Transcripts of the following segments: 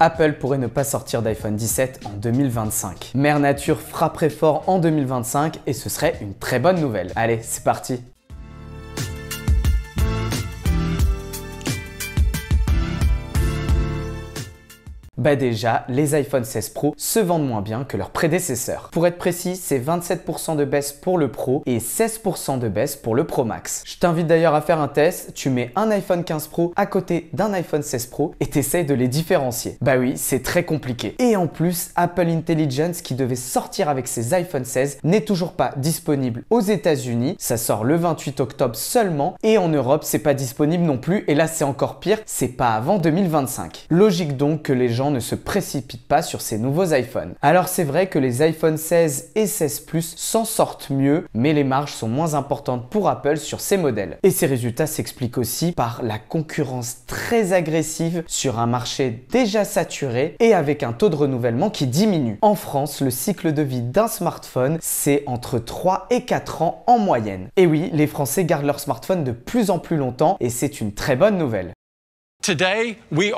Apple pourrait ne pas sortir d'iPhone 17 en 2025. Mère Nature frapperait fort en 2025 et ce serait une très bonne nouvelle. Allez, c'est parti Bah déjà, les iPhone 16 Pro se vendent moins bien que leurs prédécesseurs. Pour être précis, c'est 27% de baisse pour le Pro et 16% de baisse pour le Pro Max. Je t'invite d'ailleurs à faire un test, tu mets un iPhone 15 Pro à côté d'un iPhone 16 Pro et t'essayes de les différencier. Bah oui, c'est très compliqué. Et en plus, Apple Intelligence qui devait sortir avec ses iPhone 16 n'est toujours pas disponible aux États-Unis. Ça sort le 28 octobre seulement et en Europe, c'est pas disponible non plus. Et là, c'est encore pire, c'est pas avant 2025. Logique donc que les gens ne se précipite pas sur ces nouveaux iPhones. Alors c'est vrai que les iPhone 16 et 16 Plus s'en sortent mieux, mais les marges sont moins importantes pour Apple sur ces modèles. Et ces résultats s'expliquent aussi par la concurrence très agressive sur un marché déjà saturé et avec un taux de renouvellement qui diminue. En France, le cycle de vie d'un smartphone, c'est entre 3 et 4 ans en moyenne. Et oui, les Français gardent leur smartphone de plus en plus longtemps et c'est une très bonne nouvelle we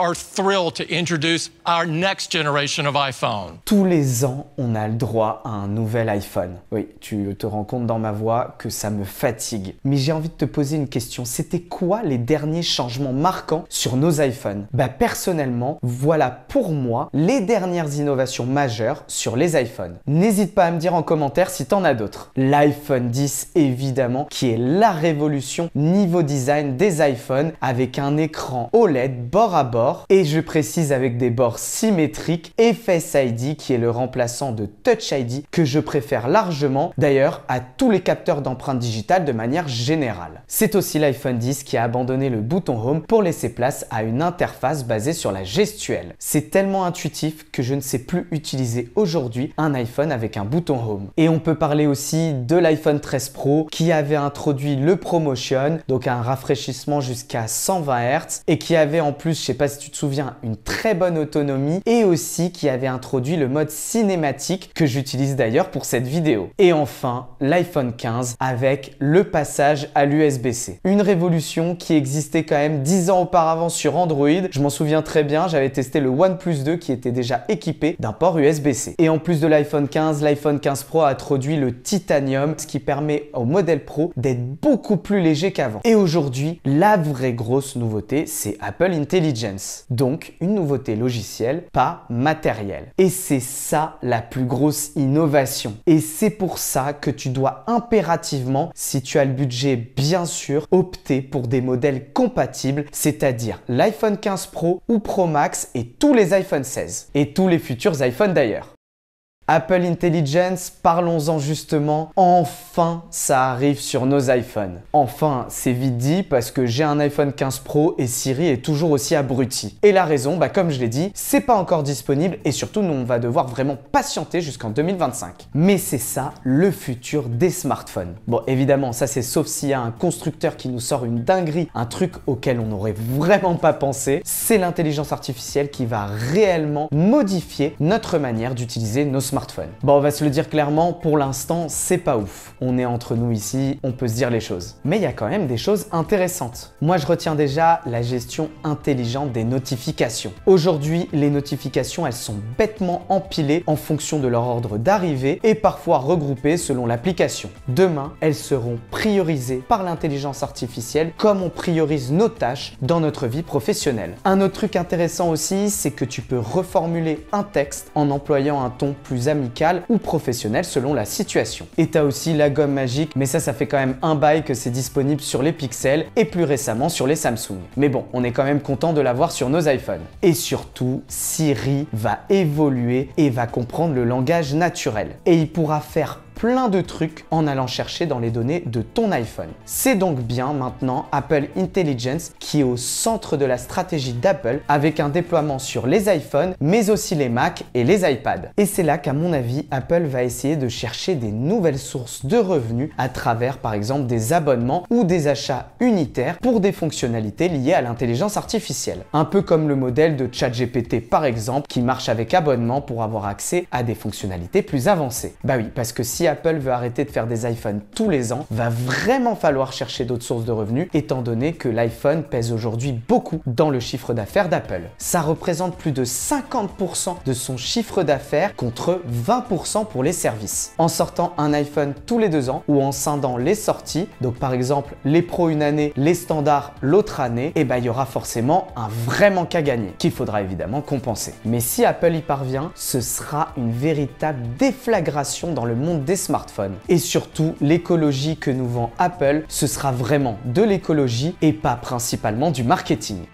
next generation iPhone. Tous les ans, on a le droit à un nouvel iPhone. Oui, tu te rends compte dans ma voix que ça me fatigue. Mais j'ai envie de te poser une question. C'était quoi les derniers changements marquants sur nos iPhones Bah personnellement, voilà pour moi les dernières innovations majeures sur les iPhones. N'hésite pas à me dire en commentaire si t'en as d'autres. L'iPhone 10 évidemment, qui est la révolution niveau design des iPhones avec un écran OLED être bord à bord et je précise avec des bords symétriques et Face ID qui est le remplaçant de Touch ID que je préfère largement d'ailleurs à tous les capteurs d'empreintes digitales de manière générale. C'est aussi l'iPhone 10 qui a abandonné le bouton Home pour laisser place à une interface basée sur la gestuelle. C'est tellement intuitif que je ne sais plus utiliser aujourd'hui un iPhone avec un bouton Home. Et on peut parler aussi de l'iPhone 13 Pro qui avait introduit le ProMotion, donc un rafraîchissement jusqu'à 120 Hz et qui avait avait en plus, je sais pas si tu te souviens, une très bonne autonomie et aussi qui avait introduit le mode cinématique que j'utilise d'ailleurs pour cette vidéo. Et enfin, l'iPhone 15 avec le passage à l'USB-C. Une révolution qui existait quand même 10 ans auparavant sur Android. Je m'en souviens très bien, j'avais testé le OnePlus 2 qui était déjà équipé d'un port USB-C. Et en plus de l'iPhone 15, l'iPhone 15 Pro a introduit le titanium, ce qui permet au modèle Pro d'être beaucoup plus léger qu'avant. Et aujourd'hui, la vraie grosse nouveauté, c'est Apple Apple Intelligence. Donc une nouveauté logicielle, pas matérielle. Et c'est ça la plus grosse innovation. Et c'est pour ça que tu dois impérativement, si tu as le budget bien sûr, opter pour des modèles compatibles, c'est-à-dire l'iPhone 15 Pro ou Pro Max et tous les iPhone 16. Et tous les futurs iphone d'ailleurs. Apple Intelligence, parlons-en justement. Enfin, ça arrive sur nos iPhones. Enfin, c'est vite dit parce que j'ai un iPhone 15 Pro et Siri est toujours aussi abruti. Et la raison, bah, comme je l'ai dit, c'est pas encore disponible et surtout nous on va devoir vraiment patienter jusqu'en 2025. Mais c'est ça le futur des smartphones. Bon, évidemment, ça c'est sauf s'il y a un constructeur qui nous sort une dinguerie, un truc auquel on n'aurait vraiment pas pensé. C'est l'intelligence artificielle qui va réellement modifier notre manière d'utiliser nos smartphones. Bon, on va se le dire clairement, pour l'instant, c'est pas ouf. On est entre nous ici, on peut se dire les choses. Mais il y a quand même des choses intéressantes. Moi, je retiens déjà la gestion intelligente des notifications. Aujourd'hui, les notifications, elles sont bêtement empilées en fonction de leur ordre d'arrivée et parfois regroupées selon l'application. Demain, elles seront priorisées par l'intelligence artificielle comme on priorise nos tâches dans notre vie professionnelle. Un autre truc intéressant aussi, c'est que tu peux reformuler un texte en employant un ton plus amicales ou professionnelles selon la situation. Et t'as aussi la gomme magique, mais ça, ça fait quand même un bail que c'est disponible sur les Pixels et plus récemment sur les Samsung. Mais bon, on est quand même content de l'avoir sur nos iPhones. Et surtout, Siri va évoluer et va comprendre le langage naturel. Et il pourra faire plein de trucs en allant chercher dans les données de ton iPhone. C'est donc bien maintenant Apple Intelligence qui est au centre de la stratégie d'Apple avec un déploiement sur les iPhones mais aussi les Mac et les iPads. Et c'est là qu'à mon avis Apple va essayer de chercher des nouvelles sources de revenus à travers par exemple des abonnements ou des achats unitaires pour des fonctionnalités liées à l'intelligence artificielle. Un peu comme le modèle de ChatGPT par exemple qui marche avec abonnement pour avoir accès à des fonctionnalités plus avancées. Bah oui, parce que si Apple veut arrêter de faire des iPhones tous les ans, va vraiment falloir chercher d'autres sources de revenus, étant donné que l'iPhone pèse aujourd'hui beaucoup dans le chiffre d'affaires d'Apple. Ça représente plus de 50% de son chiffre d'affaires contre 20% pour les services. En sortant un iPhone tous les deux ans ou en scindant les sorties, donc par exemple les pros une année, les standards l'autre année, et eh ben, il y aura forcément un vrai manque à gagner qu'il faudra évidemment compenser. Mais si Apple y parvient, ce sera une véritable déflagration dans le monde des Smartphone smartphones. Et surtout, l'écologie que nous vend Apple, ce sera vraiment de l'écologie et pas principalement du marketing.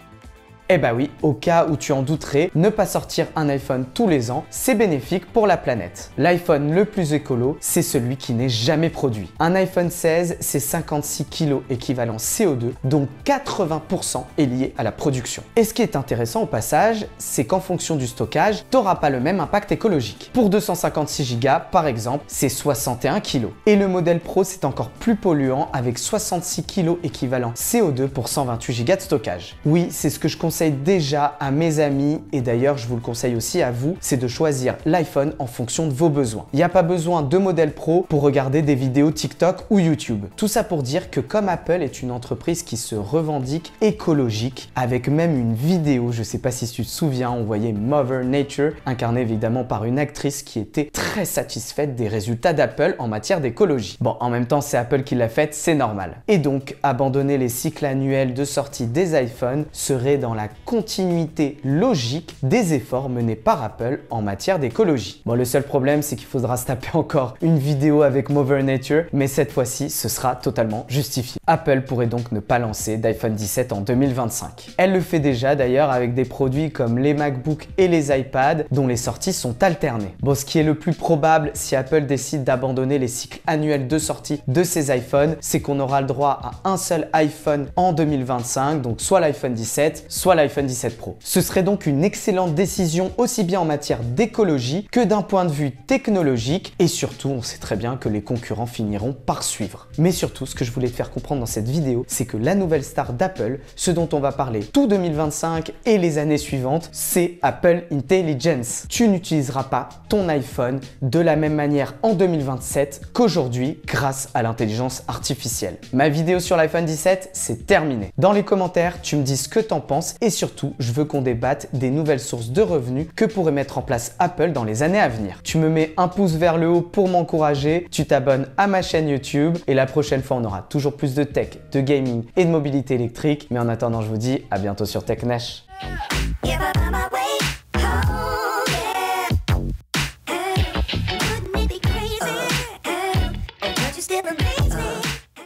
Eh bah oui, au cas où tu en douterais, ne pas sortir un iPhone tous les ans, c'est bénéfique pour la planète. L'iPhone le plus écolo, c'est celui qui n'est jamais produit. Un iPhone 16, c'est 56 kg équivalent CO2, dont 80% est lié à la production. Et ce qui est intéressant au passage, c'est qu'en fonction du stockage, t'auras pas le même impact écologique. Pour 256 Go, par exemple, c'est 61 kg. Et le modèle Pro, c'est encore plus polluant avec 66 kg équivalent CO2 pour 128 Go de stockage. Oui, c'est ce que je conseille déjà à mes amis, et d'ailleurs je vous le conseille aussi à vous, c'est de choisir l'iPhone en fonction de vos besoins. Il n'y a pas besoin de modèle pro pour regarder des vidéos TikTok ou YouTube. Tout ça pour dire que comme Apple est une entreprise qui se revendique écologique, avec même une vidéo, je sais pas si tu te souviens, on voyait Mother Nature, incarnée évidemment par une actrice qui était très satisfaite des résultats d'Apple en matière d'écologie. Bon, en même temps c'est Apple qui l'a faite, c'est normal. Et donc, abandonner les cycles annuels de sortie des iPhones serait dans la continuité logique des efforts menés par Apple en matière d'écologie. Bon, le seul problème, c'est qu'il faudra se taper encore une vidéo avec Mother Nature, mais cette fois-ci, ce sera totalement justifié. Apple pourrait donc ne pas lancer d'iPhone 17 en 2025. Elle le fait déjà d'ailleurs avec des produits comme les MacBook et les iPads, dont les sorties sont alternées. Bon, ce qui est le plus probable si Apple décide d'abandonner les cycles annuels de sortie de ses iPhones, c'est qu'on aura le droit à un seul iPhone en 2025, donc soit l'iPhone 17, soit l'iPhone 17 Pro. Ce serait donc une excellente décision aussi bien en matière d'écologie que d'un point de vue technologique et surtout on sait très bien que les concurrents finiront par suivre. Mais surtout ce que je voulais te faire comprendre dans cette vidéo c'est que la nouvelle star d'Apple, ce dont on va parler tout 2025 et les années suivantes, c'est Apple Intelligence. Tu n'utiliseras pas ton iPhone de la même manière en 2027 qu'aujourd'hui grâce à l'intelligence artificielle. Ma vidéo sur l'iPhone 17 c'est terminé. Dans les commentaires tu me dis ce que t'en penses et surtout, je veux qu'on débatte des nouvelles sources de revenus que pourrait mettre en place Apple dans les années à venir. Tu me mets un pouce vers le haut pour m'encourager, tu t'abonnes à ma chaîne YouTube et la prochaine fois on aura toujours plus de tech, de gaming et de mobilité électrique. Mais en attendant, je vous dis à bientôt sur TechNash.